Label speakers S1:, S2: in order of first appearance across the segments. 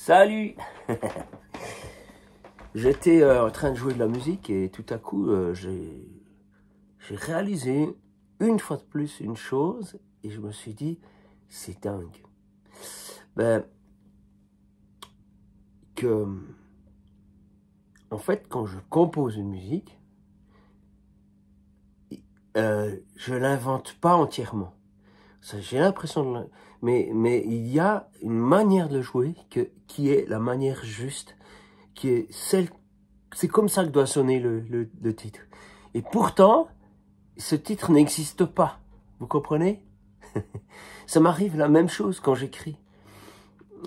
S1: Salut J'étais euh, en train de jouer de la musique et tout à coup, euh, j'ai réalisé une fois de plus une chose et je me suis dit, c'est dingue. Ben, que, en fait, quand je compose une musique, euh, je l'invente pas entièrement. J'ai l'impression de... Mais, mais il y a une manière de jouer qui est la manière juste, qui est celle... C'est comme ça que doit sonner le, le, titre. Et pourtant, ce titre n'existe pas. Vous comprenez Ça m'arrive la même chose quand j'écris.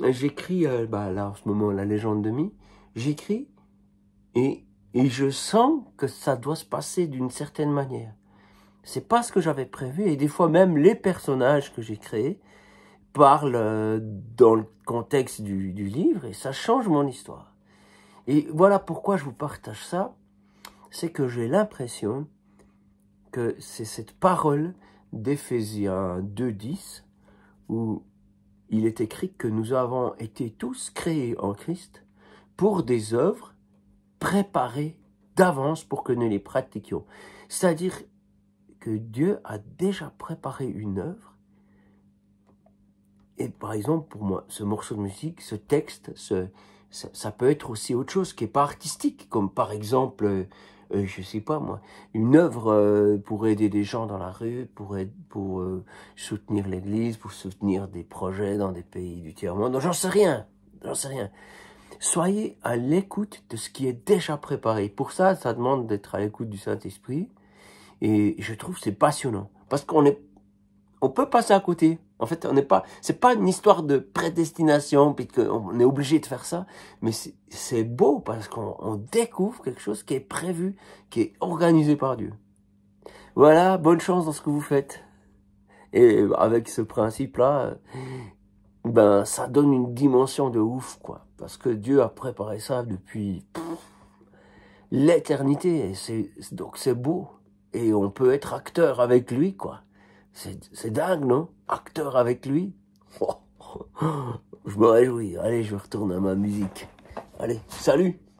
S1: J'écris, euh, bah là en ce moment, la légende de Mi. J'écris et, et je sens que ça doit se passer d'une certaine manière c'est pas ce que j'avais prévu et des fois même les personnages que j'ai créés parlent euh, dans le contexte du, livre et ça change mon histoire. Et voilà pourquoi je vous partage ça, c'est que j'ai l'impression que c'est cette parole d'Éphésiens 2.10 où il est écrit que nous avons été tous créés en Christ pour des œuvres préparées d'avance pour que nous les pratiquions. C'est-à-dire que Dieu a déjà préparé une œuvre. Et par exemple, pour moi, ce morceau de musique, ce texte, ce, ça, peut être aussi autre chose qui n'est pas artistique, comme par exemple, je euh, ne euh, je sais pas moi, une œuvre euh, pour aider des gens dans la rue, pour, pour soutenir l'Église, pour soutenir des projets dans des pays du tiers-monde. J'en sais rien, j'en sais rien. Soyez à l'écoute de ce qui est déjà préparé. Pour ça, ça demande d'être à l'écoute du Saint-Esprit et je trouve c'est passionnant parce qu'on est, on peut passer à côté. En fait, on n'est pas, c'est pas une histoire de prédestination puis qu'on est obligé de faire ça. Mais c'est beau parce qu'on découvre quelque chose qui est prévu, qui est organisé par Dieu. Voilà, bonne chance dans ce que vous faites. Et avec ce principe-là, ben ça donne une dimension de ouf quoi parce que Dieu a préparé ça depuis l'éternité donc c'est beau et on peut être acteur avec lui, quoi. C'est dingue, non Acteur avec lui oh, oh, oh, Je me réjouis. Allez, je retourne à ma musique. Allez, salut